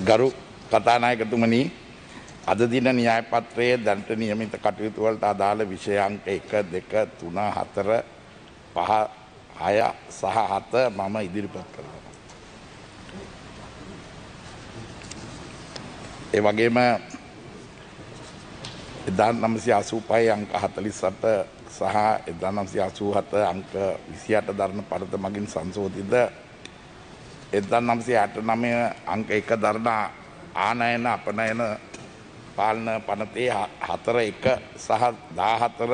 ගරු කතානායකතුමනි අද දින න්‍යායපත්‍රයේ දැනට නියමිත කටයුතු වලට අදාළ විෂය අංක 1 2 3 4 5 6 සහ 7 මම ඉදිරිපත් කරනවා. ඒ වගේම 1985 අංක 48 සහ 1987 අංක 28 ධර්ම පරත මගින් සංශෝධිත එදන් නම්සේ ඇට නමය අංක එක දරණා ආනයන අපනයන පාලන පනතේ හතර එක සහ දාහතර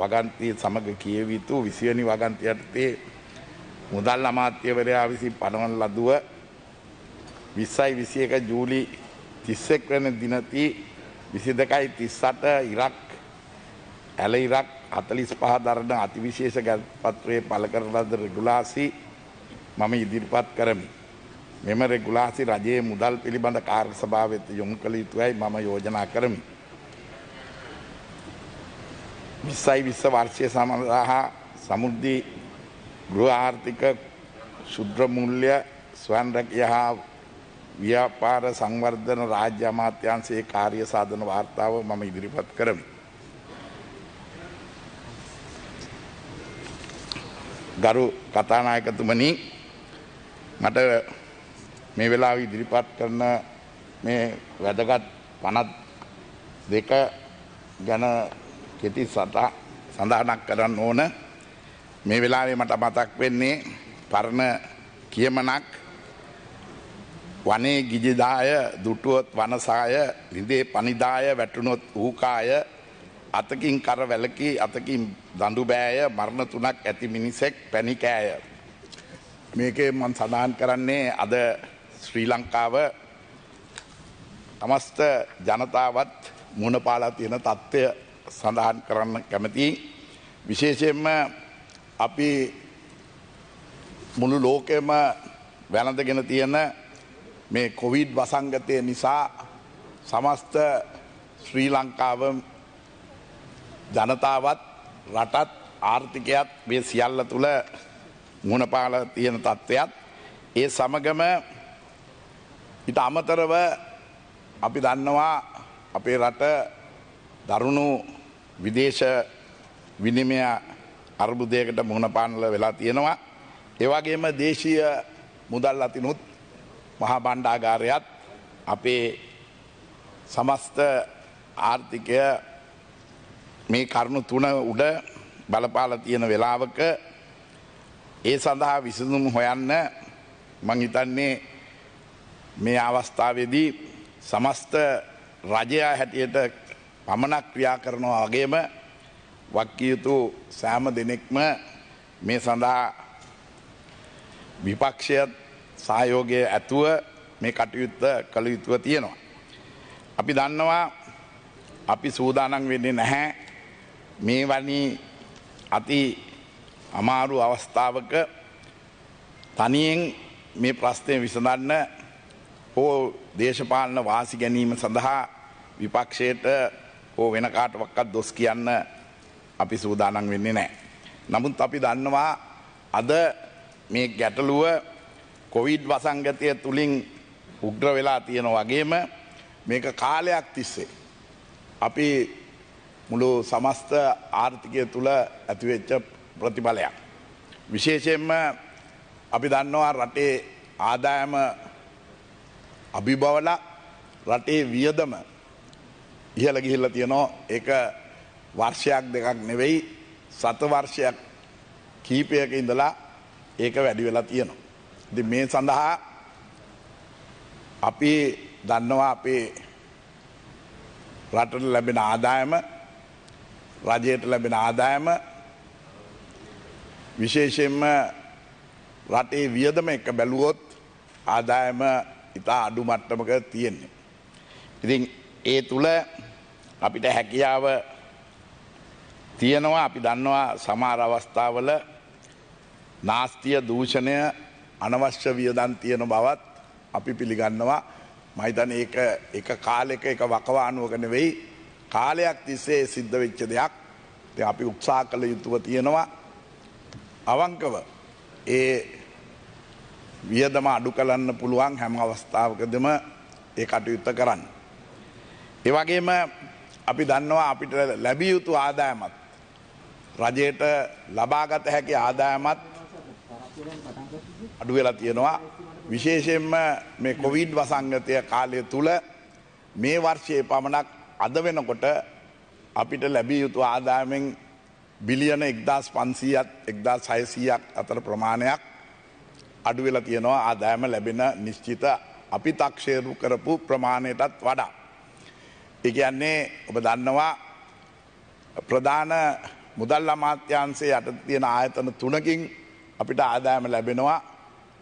වගන්තය සමඟ කියවිතු විසියනි වගන්තයටතේ මුදල් අමාත්‍යවරයා විසි පනවන් ලදුව විස්සයි විසි එක ජූලි තිස්සෙක් වෙන දිනති විසි දෙකයි තිස්සට ඉරක් ඇල ඉරක් හතලිස් පහ දරණ අතිවිශේෂ ගැත්පත්වය පළ කරලද රෙගුලාසි මම ඉදිරිපත් කරමි. මෙම රෙගුලාසි රජයේ මුදල් පිළිබඳ කාර්ක සභාවත යොමු කළ යුතුයයි මම යෝජනා කරමි. විස්සයි විස්ස වර්ෂය සමඳහා සමුද්ධි ගෘහ ආර්ථික ශුද්‍රමුල්්‍ය ස්වන්රකය හා ව්‍යාපාර සංවර්ධන රාජ්‍ය අමාත්‍යන්සේ කාර්ය සාධන වාර්තාව මම ඉදිරිපත් කරමි. ගරු කතානායකතුමනී මට මේ වෙලාව ඉදිරිපත් කරන මේ වැදගත් පනත් දෙක ගැන කෙටි සතා සඳහනක් කරන්න ඕන මේ වෙලාවේ මට මතක් වෙන්නේ පරණ කියමනක් වනේ ගිජිදාය දුටුවොත් වනසාය ලිඳේ පනිදාය වැටුණොත් ඌකාය අතකින් කර වැලකි අතකින් දඩු බෑය මරණ තුනක් ඇති මිනිසෙක් පැණිකෑය මේකේ මන් සඳහන් කරන්නේ අද ශ්‍රී ලංකාව තමස්ත ජනතාවත් මුණපාලා තියෙන තත්ත්වය සඳහන් කරන්න කැමති. විශේෂයෙන්ම අපි මුළු ලෝකෙම වැළඳගෙන තියෙන මේ කොවිඩ් වසංගතය නිසා සමස්ත ශ්‍රී ලංකාව ජනතාවත් රටත් ආර්ථිකයත් මේ සියල්ල තුළ මුණපාල තියෙන තත්ත්වයත් ඒ සමගම ඉට අමතරව අපි දන්නවා අපේ රට දරුණු විදේශ විනිමය අර්බුදයකට මුණපානල වෙලා තියෙනවා. ඒවගේම දේශීය මුදල් අතිනුත් මහා බණ්ඩාගාරයත් අපේ සමස්ත ආර්ථිකය මේ කරුණු තුන උඩ බලපාල තියෙන වෙලාවක ඒ සඳහා විසඳුම් හොයන්න මං හිතන්නේ මේ අවස්ථාවේදී සමස්ත රජයා හැටියට පමණක් ක්‍රියා කරනවා වගේම වක්කියුතු සෑම දෙනෙක්ම මේ සඳහා විපක්ෂයත් සහයෝගය ඇතුව මේ කටයුත්ත කළ යුතුව තියෙනවා. අපි දන්නවා අපි සූදානන් වෙන්නේ නැහැ මේ වනි අති අමාරු අවස්ථාවක තනියෙන් මේ ප්‍රශ්නය විසඳන්න හෝ දේශපාලන වාසි ගැනීම සඳහා විපක්ෂයට හෝ වෙන කාටවක්කත් දොස් කියන්න අපි සූදානන් වෙන්නේ නෑ. නමුත් අපි දන්නවා අද මේ ගැටලුව කොවිඩ් වසංගතය තුළින් උග්‍ර වෙලා තියෙන වගේම මේක කාලයක් තිස්සේ. අපි මුළු සමස්ත ආර්ථිකය තුළ ඇතිවෙච්ච ප්‍රතිඵලයක්. විශේෂයෙන්ම අපි දන්නවා රටේ ආදායම අභිබවල රටේ වියදම ඉහළ ගිහිල්ලා තියෙනවා ඒක වර්ෂයක් දෙකක් නෙවෙයි සතවර්ෂයක් කීපයක ඉඳලා ඒක වැඩි වෙලා තියෙනවා. ඉති මේ සඳහා අපි දන්නවා අපේ රටට ලැබෙන ආදායම රජයට ලැබෙන ආදායම විශේෂයෙන්ම රටේ වියදම එක බැලුවොත් ආදායම ඉතා අඩු මට්ටමක තියෙන්නේ. ඉතින් ඒ තුළ අපිට හැකියාව තියෙනවා අපි දන්නවා සමාර අවස්ථාවල නාස්තිය දූෂණය අනවශ්‍ය වියදන් තියෙන බවත් අපි පිළිගන්නවා මහිතන එක කාලෙක එක වකවානුවකන වෙයි කාලයක් තිස්සේ සිද්ධ වෙච්ච දෙයක් අපි උක්සා කළ යුතුව තියෙනවා අවංකව ඒ වියදම අඩු කලන්න පුළුවන් හැම අවස්ථාවකදම ඒ කටයුත්ත කරන්න. එවගේම අපි දන්නවා අපිට ලැබිය යුතු ආදායමත්. රජයට ලබාගත හැකි ආදායමත් අඩුවෙලා තියෙනවා විශේෂයෙන්ම මේ කොවිඩ් වසංගතය කාලය තුළ මේ වර්ෂයේ පමණක් අද වෙනකොට අපිට ලැබිය යුතු ආදායමෙන් බිලියන එක්දස් පන්සීයත් එක්දා සයසීයක් අතර ප්‍රමාණයක් අඩුවෙලා තියෙනවා ආදායම ලැබෙන නිශ්චිත අපි තක්ෂේරු කරපු ප්‍රමාණයටත් වඩා. එකයන්නේ ඔබ දන්නවා ප්‍රධාන මුදල් අමාත්‍යන්සේ යට තියෙන ආයතන තුනකින් අපිට ආදායම ලැබෙනවා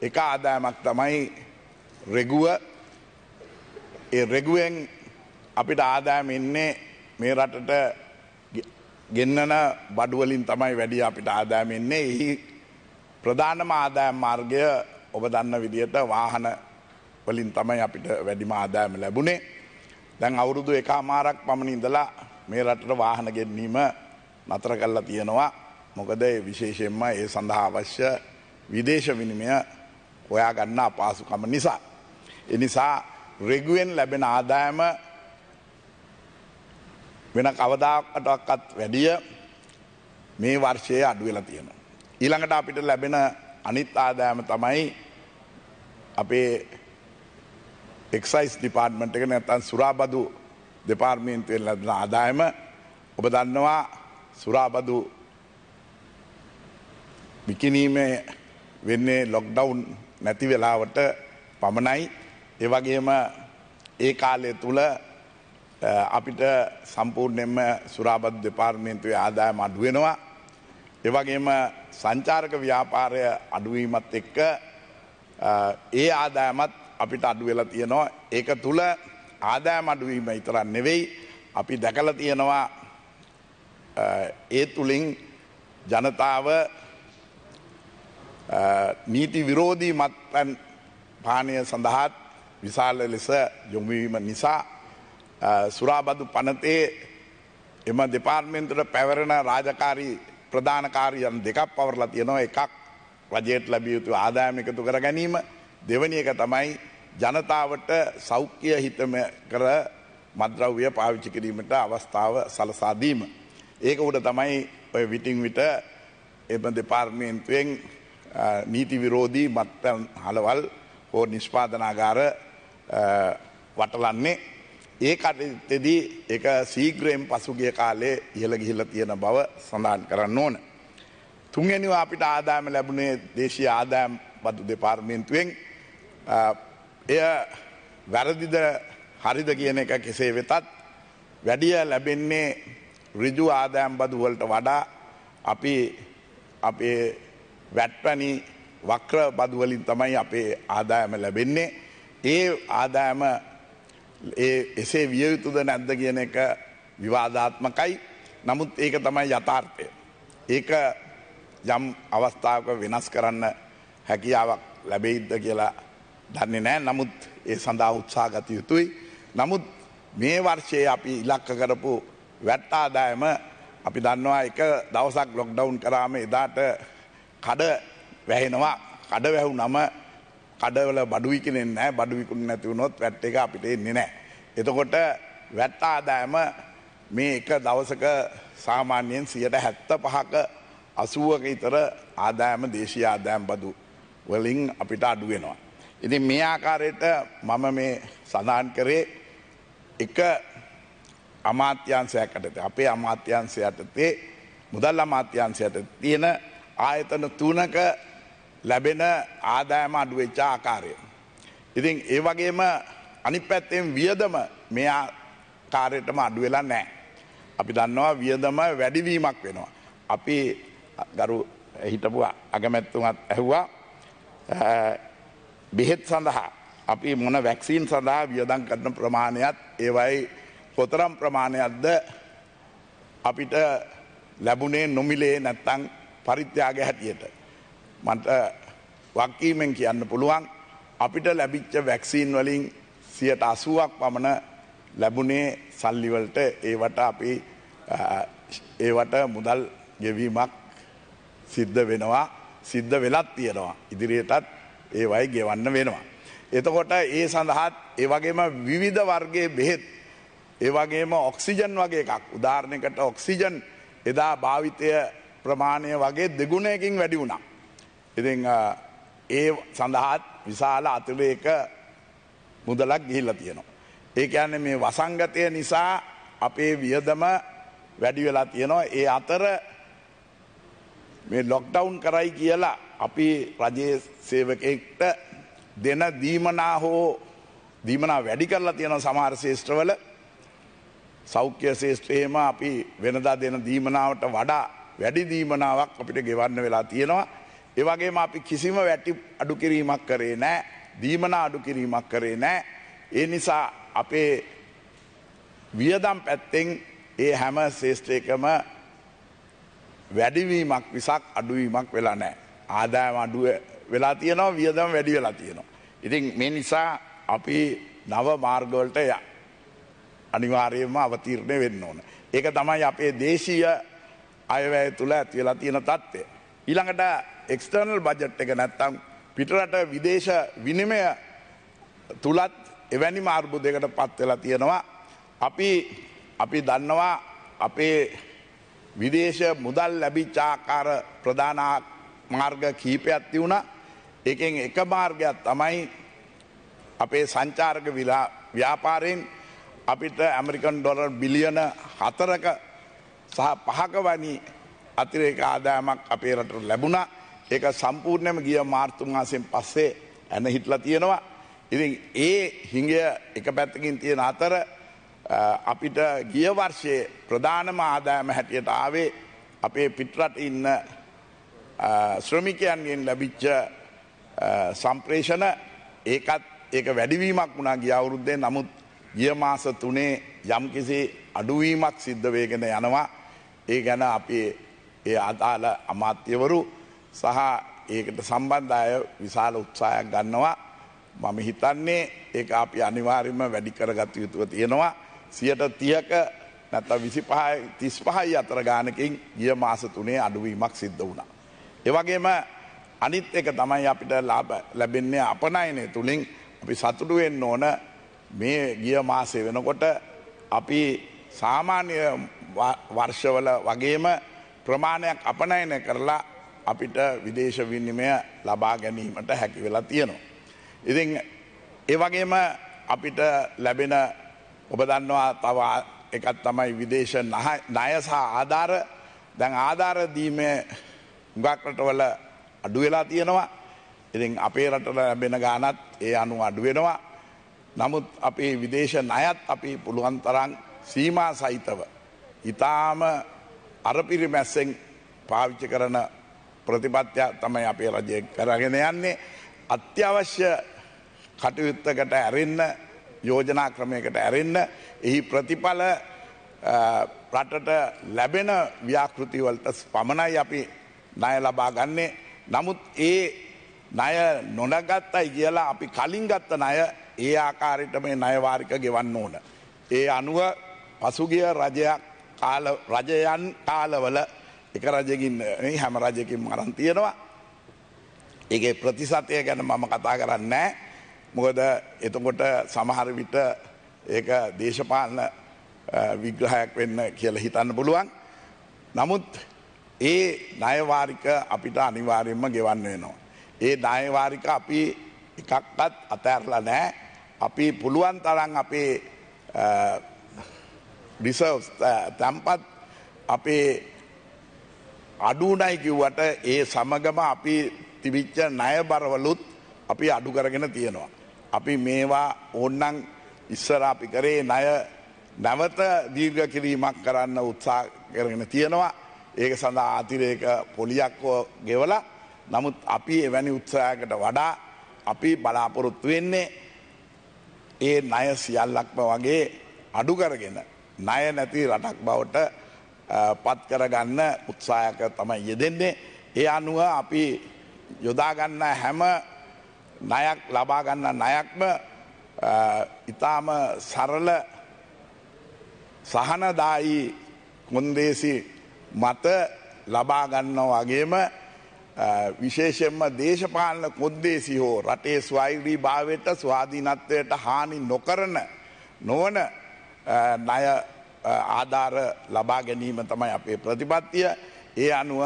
එක ආදායමක් තමයි රෙගුව ඒ රෙගුවෙන් අපිට ආදායම ඉන්නේ මේ රටට ගෙන්නන බඩුවලින් තමයි වැඩි අපිට ආදායමෙන්නේ එහි ප්‍රධානම ආදායම් මාර්ගය ඔබ දන්න විදිහට වාහන වලින් තමයි අපිට වැඩිම ආදායම ලැබුණේ දැන් අවුරුදු එක මාරක් පමණ ඉඳලා මේ රටට වාහන ගෙන්නීම නතර කල්ලා තියෙනවා මොකද විශේෂයෙන්ම ඒ සඳහා අවශ්‍ය විදේශ විනිමය හොයා ගන්න අපාසුකම නිසා. එනිසා රෙගුවෙන් ලැබෙන ආදායම වෙන කවදාකටත් වැඩිය මේ වර්ෂය අඩුවෙලා තියෙන. ඊළඟට අපිට ලැබෙන අනිත් ආදායම තමයි අපේ එක්සයිස් ඩිපාර්ට්මට එක නැතන් සුරාබදු දෙපාර්මීන්තුවෙන් ලැබෙන ආදායම ඔබ දන්නවා සුරාබදු විකිනීමේ වෙන්නේ ලොක්ඩවුන් නැති වෙලාවට පමණයි ඒවගේම ඒ කාලය තුළ අපිට සම්පූර්ණයෙන්ම සුරාබද් දෙපාර්මේන්තුවේ ආදායම අඩුවෙනවා. එවගේම සංචාරක ව්‍යාපාරය අඩුවීමත් එක්ක ඒ ආදායමත් අපිට අඩුවෙලා තියෙනවා. ඒක තුළ ආදායම අඩුවීම ඉතරන් නෙවෙයි අපි දැකල තියෙනවා ඒ තුළින් ජනතාව නීති විරෝධී මත්පැන් පානය සඳහාත් විශාල ලෙස යොමුවීම නිසා සුරාබදු පනතේ එම දෙපාර්මෙන්තුට පැවරෙන රාජකාරී ප්‍රධානකාරයන් දෙකක් පවරලා තියෙනවා එකක් රජයට ලැබියයුතු ආදායමිකතු කර ගැනීම දෙවනියක තමයි ජනතාවට සෞඛ්‍යය හිතම කර මද්‍රව්‍ය පාවිච්චි කිරීමට අවස්ථාව සලසාදීම. ඒක උඩ තමයි ඔය විටිං විට එම දෙපාර්මේන්තුවෙන් නීති විරෝධී මත්තන් හලවල් හෝ නිෂ්පාදනාගාර වටලන්නේ ඒ කටයුත්තේදී ඒක සීග්‍රයෙන් පසුගිය කාලේ ඉහළ ගිහිල්ලා තියෙන බව සඳහන් කරන්න ඕන. තුන්වැනිව අපිට ආදායම ලැබුණේ දේශීය ආදායම් බදු දෙපාර්තමේන්තුවෙන් එය වැරදිද හරිද කියන එක කෙසේ වෙතත් වැඩිය ලැබෙන්නේ ඍජු ආදායම් බදු වලට වඩා අපි අපේ වැට්පැණි වක්‍ර බදු වලින් තමයි අපේ ආදායම ලැබෙන්නේ. ඒ ආදායම ඒ එසේ විය යුතුද නැද්ද කියන එක විවාධාත්මකයි නමුත් ඒක තමයි යථාර්ථය. ඒක යම් අවස්ථාවක වෙනස් කරන්න හැකියාවක් ලැබෙයිද්ද කියලා දන්නේ නෑ නමුත් ඒ සඳහා උත්සා ගත යුතුයි. නමුත් මේ වර්ෂයේ අපි ඉලක්ක කරපු වැට්ටාදායම අපි දන්නවා එක දවසක් ලොක්ඩවුන් කරාම එදාට කඩ වැහෙනවා කඩ වැැහු නම කඩවල බඩු විකිනෙන් නෑ බඩු විකුණ නැතිවුණොත් වැට් එක අපිට එන්නේ නෑ. එතකොට වැට්ට ආදායම මේ එක දවසක සාමාන්‍යයෙන් සියට හැත්ත පහක අසුවක ඉතර ආදායම දේශී ආදායම් බදු වලින් අපිට අඩුවෙනවා. ඉති මේ ආකාරයට මම මේ සඳහන් කරේ එක අමාත්‍යංශය යටතේ අපේ අමාත්‍යංශය යටතේ මුදල් අමාත්‍යංශය යටතේ තියෙන ආයතන තුනක ලැබෙන ආදායම අඩුවෙච්චා ආකාරය. ඉතින් ඒ වගේම අනි පැත්තෙන් වියදම මෙයා කාරයටම අඩුවෙලා නෑ. අපි දන්නවා වියදම වැඩිවීමක් වෙනවා. අපි ගරු හිටපු අගමැත්තුමත් ඇහුවා බෙහෙත් සඳහා අපි මොන වැක්සීන් සඳහා වියදං කරන ප්‍රමාණයත් ඒවයි කොතරම් ප්‍රමාණයක්ද අපිට ලැබුණේ නොමිලේ නැත්තං පරිත්‍යාග හැටියට. මට වක්කීමෙන් කියන්න පුළුවන් අපිට ලැබිච්ච වැක්සීන් වලින් සියට අසුවක් පමණ ලැබුණේ සල්ලිවලට ඒවට අපි ඒවට මුදල් ගෙවීමක් සිද්ධ වෙනවා සිද්ධ වෙලත් තියෙනවා ඉදිරියටත් ඒවයි ගෙවන්න වෙනවා. එතකොට ඒ සඳහාත් ඒවගේම විවිධ වර්ගේ බෙහෙත් ඒවගේම ඔක්සිජන් වගේ එකක් උදාරණයකට ඔක්සිජන් එදා භාවිතය ප්‍රමාණය වගේ දෙගුණයකින් වැඩි වුණා. ඉති ඒ සඳහාත් විශාල අතුරේක මුදලක් ගිහිල්ල තියෙනවා. ඒක ඇන්න මේ වසංගතය නිසා අපේ වියදම වැඩි වෙලා තියෙනවා ඒ අතර මේ ලොක්ඩවුන් කරයි කියලා අපි රජයේ සේවකෙක්ට දෙන දීමනා හෝ දීමනා වැඩි කරලා තියෙන සමහර ශේෂත්‍රවල සෞඛ්‍ය ශේෂත්‍රයේම අපි වෙනදා දෙන දීමනාවට වඩා වැඩි දීමනාවක් අපිට ගෙවන්න වෙලා තියෙනවා ඒවගේම අපි කිසිම වැටි අඩු කිරීමක් කරේ නෑ දීමන අඩු කිරීමක් කරේ නෑ. ඒ නිසා අපේ වියදම් පැත්තෙන් ඒ හැම ශේෂ්ත්‍රයකම වැඩිවීමක් විසක් අඩුවීමක් වෙලා නෑ. ආදායම අඩුව වෙලා තියනවා වියදම් වැඩි වෙලා තියනවා. ඉතින් මේ නිසා අපි නව මාර්ගවලට ය අනිවාර්යයෙන්ම අවතීරණය වෙන්න ඕන. ඒක තමයි අපේ දේශීය අයවැය තුළ ඇතිවෙලා තියෙන තත්ත්වය. ඊළඟට එක්ස්ටර්නල් බජට් එක නැත්තම් පිටරට විදේශ විනිමය තුළත් එවැනි මාර්බුදයකට පත්වෙලා තියෙනවා. අපි අපි දන්නවා අපේ විදේශ මුදල් ලැබිච්චාකාර ප්‍රධාන මාර්ග කීපයක් තිවුණ එකෙන් එක මාර්ගයක් තමයි අපේ සංචාර්ක විලා ව්‍යාපාරයෙන් අපිට ඇමරිකන් ඩොලර් බිලියන හතරක සහ පහක වනි අතිරේක ආදායමක් අපේ රටට ලැබුණ ඒක සම්පූර්ණයම ගිය මාර්තුන්වාසයෙන් පස්සේ ඇන හිටල තියෙනවා. ඉති ඒ හිංගය එක පැත්තකින් තියෙන අතර අපිට ගිය වර්ෂයේ ප්‍රධානම ආදායම හැටියට ආවේ අපේ පිටරට ඉන්න ශ්‍රමිකයන්ගෙන් ලැබිච්ච සම්ප්‍රේෂණ ඒකත් ඒක වැඩිවීමක් වුණා ගිය අවුරුද්දේ නමුත් ගිය මාස තුනේ යම්කිසි අඩුවීමක් සිද්ධ වේගෙන යනවා ඒ ගැන අපේ ඒ අදාළ අමාත්‍යවරු සහ ඒකට සම්බන්ධ අය විශාල උත්සායක් ගන්නවා මම හිතන්නේ ඒ අපි අනිවාර්යම වැඩි කරගත යුතුව තියෙනවා සියට තියක නැත විසිපහයි තිස් පහයි අතර ගානකින් ගිය මාස තුනේ අඩුවීමක් සිද්ධ වුණා. එවගේම අනිත් එක තමයි අපිට ලාබ ලැබෙන්නේ අපනයනය තුළින් අපි සතුටුවෙන් ඕන මේ ගිය මාසය වෙනකොට අපි සාමාන්‍ය වර්ෂවල වගේම ප්‍රමාණයක් අපනයන කරලා අපිට විදේශ විනිමය ලබා ගැනීමට හැකි වෙලා තියෙනවා. ඉතින් ඒ වගේම අපිට ලැබෙන ඔබ දන්නවා තව එකත් තමයි විදේශ නයසා ආධාර දැන් ආධාරදීමේ ගක්රටවල අඩුවෙලා තියෙනවා ඉතින් අපේ රටට ලැබෙන ගානත් ඒ අනු අඩුවෙනවා නමුත් අපේ විදේශ නයත් අපි පුළුවන්තරන් සීමා සහිතව ඉතාම අර පිරිමැස්සෙන් පාවිච්චි කරන ප්‍රතිපත්තියක් තමයි අපේ රජය කරගෙන යන්නේ අත්‍යවශ්‍ය කටයුත්තකට ඇරෙන්න යෝජනා ක්‍රමයකට ඇරෙන්න එහි ප්‍රතිඵල රටට ලැබෙන ව්‍යාකෘතිවලට පමණයි අපි ණය ලබා ගන්නේ නමුත් ඒ ණය නොනගත්තයි කියලා අපි කලින් ගත්ත ණය ඒ ආකාරයට මේ ණයවාරික ගෙවන්න ඕන. ඒ අනුව පසුගිය රජයක් කාල රජයන් කාලවල එක රජකින් හැම රජකින් අරන් තියෙනවා. ඒගේ ප්‍රතිසතය ගැන මම කතා කරන්නේ. මොකද එතකොට සමහරවිට ඒ දේශපාලන විග්‍රහයක් වෙන්න කියල හිතන්න පුළුවන්. නමුත් ඒ නයවාරික අපිට අනිවාරයෙන්ම ගෙවන්න වෙනවා. ඒ නයවාරික අපි එකක්වත් අතඇරලා නෑ අපි පුළුවන් තරන් අපේ රිසර්ස් තැම්පත් අපේ අඩුනයි කිව්වට ඒ සමගම අපි තිවිච්ච ණය බරවලුත් අපි අඩු කරගෙන තියෙනවා. අපි මේවා ඕන්නන් ඉස්සර අපි කරේ ණය නැවත දීර්ඝ කිරීමක් කරන්න උත්සා කරගෙන තියෙනවා. ඒක සඳහා අතිරේක පොලියක්කෝ ගෙවල නමුත් අපි එවැනි උත්සායකට වඩා අපි බලාපොරොත්තු වෙන්නේ ඒ ණය සියල්ලක්ම වගේ අඩු කරගෙන ණය නැති රටක් බවට පත් කරගන්න උත්සාහක තමයි යෙදෙන්නේ. ඒ අනුව අපි යොදාගන්න හැම ණයක් ලබාගන්න ණයක්ම ඉතාම සරල සහනදායි කොන්දේසි මත ලබාගන්න වගේම විශේෂෙන්ම දේශපාලන කොන්දේසි හෝ රටේ ස්වෛරී භාවයට ස්වාධීනත්වයට හානි නොකරන නොවන ණය ආධාර ලබා ගැනීම තමයි අපේ ප්‍රතිපත්තිය. ඒ අනුව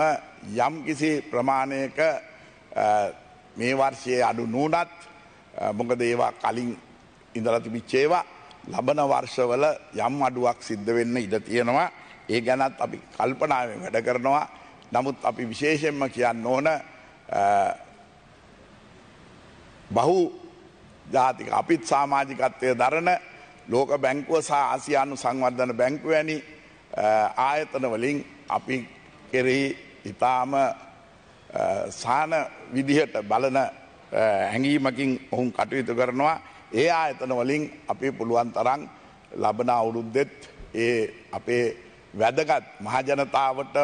යම් කිසි ප්‍රමාණයක මේ වර්ෂයේ අඩු නූනත් මොකද ඒවා කලින් ඉඳලතිබිච්චේවා ලබන වර්ෂවල යම් අඩුවක් සිද්ධ වෙන්න ඉඩ තියෙනවා. ඒ ගැනත් අපි කල්පනාවෙන් වැඩ කරනවා. නමුත් අපි විශේෂෙන්ම කියන්න ඕන බහු ජාතික අපිත් සාමාජිකත්වය දරණ ලෝක බැංකුව සහ ආසියානු සංවර්ධන බැංකුවැනි ආයතනවලින් අපි කෙරෙහි ඉතාම සාන විදිහට බලන හැඟීමකින් ඔහුන් කටයුතු කරනවා ඒ ආයතනවලින් අපි පුළුවන් තරන් ලබන අවුරුද්දෙත් ඒ අපේ වැදගත් මහජනතාවට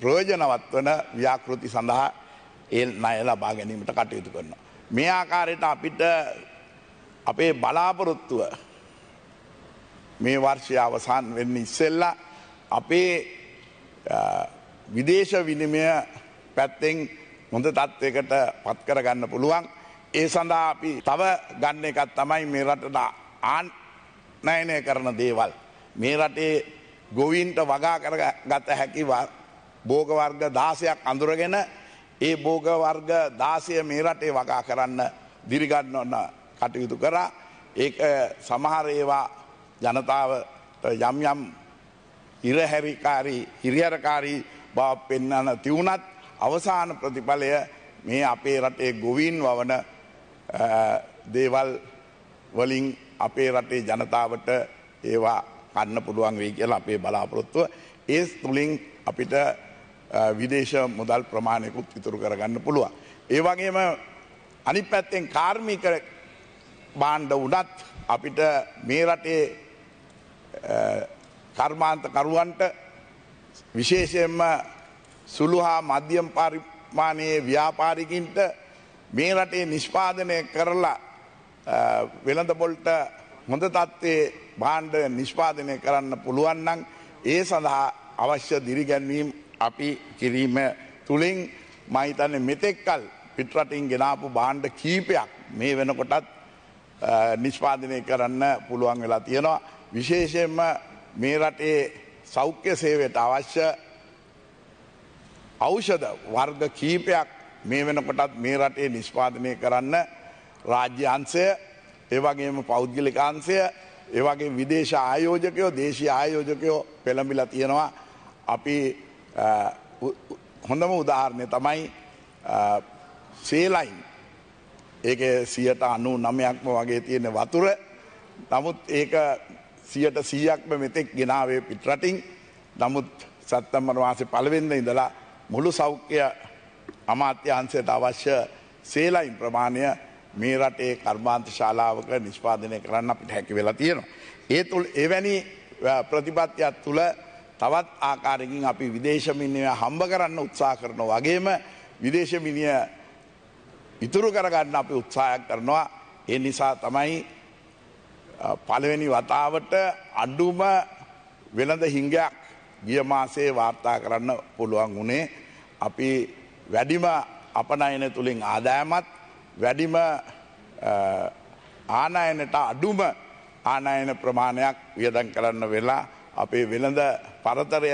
ප්‍රයෝජනවත් වන ව්‍යාකෘති සඳහා ඒ අය ලබා ගැනීමට කටයුතු කරනවා. මේ ආකාරයට අපිට අපේ බලාපොරොත්තුව මේ වර්ෂය අවසාන් වෙන්න ඉස්සෙල්ල අපේ විදේශ විනිමය පැත්තෙන් හොඳ තත්ත්වකට පත්කර ගන්න පුළුවන් ඒ සඳහා අපි තව ගන්න එකත් තමයි මේ රටට ආන් නයනය කරන දේවල්. මේ රටේ ගොවින්ට වගා කර ගත හැකි බෝගවර්ග දාසයක් අඳුරගෙන ඒ බෝගවර්ග දාසය මේ රටේ වගා කරන්න දිරිගන්නන්න කටයුතු කරා ඒ සමහර ඒවා ජනතාව යම් යම් ඉරහැරිකාරී හිරිහරකාරී බව පෙන්නන තිවුණත් අවසාන ප්‍රතිඵලය මේ අපේ රටේ ගොවීන් වවන දේවල් වලින් අපේ රටේ ජනතාවට ඒවා කන්න පුළුවන් වෙයි කියලා අපේ බලාපොරොත්තුව ඒ තුළින් අපිට විදේශ මුදල් ප්‍රමාණයකුත් ඉතුරු කරගන්න පුළුවන්. ඒවගේම අනි පැත්තෙන් කාර්මික බාණ්ඩ වුණත් අපිට මේ රටේ කර්මාන්ත කරුවන්ට විශේෂයෙන්ම සුළු හා මධ්‍යම් පරිමාණයේ ව්‍යාපාරිකින්ට මේ රටේ නිෂ්පාදනය කරලා වෙළඳපොල්ට හොඳ තත්ත්වයේ භාණ්ඩ නිෂ්පාදනය කරන්න පුළුවන් නම් ඒ සඳහා අවශ්‍ය දිරිගැන්වීම් අපි කිරීම තුළින් මහිතන්න මෙතෙක්කල් පිටරටින් ගෙනාපු භාණ්ඩ කීපයක් මේ වෙනකොටත් නිෂ්පාදනය කරන්න පුළුවන් වෙලා තියෙනවා. විශේෂයෙන්ම මේ රටේ සෞඛ්‍ය සේවයට අවශ්‍ය ඖෂධ වර්ග කීපයක් මේ වෙනකොටත් මේ රටේ නිෂ්පාදනය කරන්න රාජ්‍යන්සය ඒවගේම පෞද්ගලිකාන්සය ඒවගේ විදේශ ආයෝජකයෝ දේශී ආයෝජකයෝ පෙළඹිලා තියෙනවා අපි හොඳම උදාහරණය තමයි සේලයින් ඒක සියට අනු නමයක්ම වගේ තියෙන වතුර නමුත් ඒක සියට සීයක්ම මෙතෙක් ගෙනාවේ පිටරටින් නමුත් සත්තම්බර වාසේ පළවෙන්න ඉඳලා මුළු සෞඛ්‍ය අමාත්‍යංශයට අවශ්‍ය සේලයින් ප්‍රමාණය මේ රටේ කර්මාන්ත ශාලාවක නිෂ්පාදනය කරන්න අපිට හැකි වෙලා තියෙනවා. ඒ තුළ එවැනි ප්‍රතිපත්තියක් තුළ තවත් ආකාරකින් අපි විදේශමිනිය හම්බ කරන්න උත්සා කරන වගේම විදේශමිනිය ඉතුරු කරගන්න අපි උත්සායක් කරනවා ඒ නිසා තමයි පළවෙනි වතාවට අඩුම වෙළඳ හිංගයක් ගිය මාසේ වාර්තා කරන්න පුළුවන් වුණේ අපි වැඩිම අපනයන තුළින් ආදායමත් වැඩිම ආනායනට අඩුම ආනායන ප්‍රමාණයක් වියදන් කරන්න වෙලා අපේ වෙළඳ පරතරය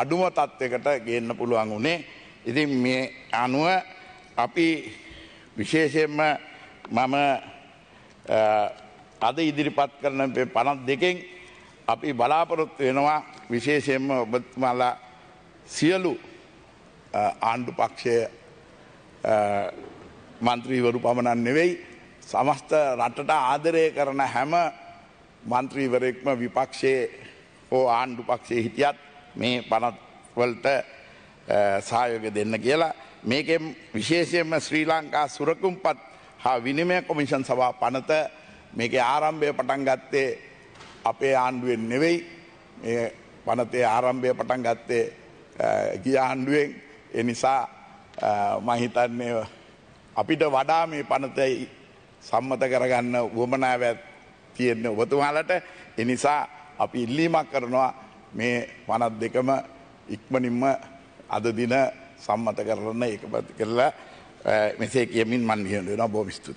අඩුම තත්ත්වකට ගන්න පුළුවන් වුණේ ඉතින් මේ අනුව අපි විශේෂයෙන්ම මම අද ඉදිරිපත් කරන පනත් දෙකෙන් අපි බලාපොරොත්තු වෙනවා විශේෂයෙන්ම ඔබතුමාලා සියලු ආණ්ඩු පක්ෂය මන්ත්‍රීවරු පමණන් නෙවෙයි සමස්ත රටට ආදරය කරන හැම මන්ත්‍රීවරෙක්ම විපක්ෂයේ හෝ ආණ්ඩු පක්ෂයේ හිටියත් මේ පනත්වලට සායෝග දෙන්න කියලා මේකෙන් විශේෂයෙන්ම ශ්‍රී ලංකා සුරකුම්පත් හා විනිමය කොමිෂන් සභා පනත මේක ආරම්භය පටන් ගත්තේ අපේ ආණ්ඩුවෙන් නෙවෙයි පනතේ ආරම්භය පටන් ගත්තේ ගිය ආණ්ඩුවෙන් එනිසා මහිතන්නේ අපිට වඩා මේ පනතයි සම්මත කරගන්න වුවමනාව තියෙන්න ඔබතුමාලට එනිසා අපි ඉල්ලීමක් කරනවා මේ වනත් දෙකම ඉක්මනින්ම අද දින සම්මත කරන්න ඒකපත් කරලා මෙසේ කියමින් මන් කියනවා බොමිස්තුති.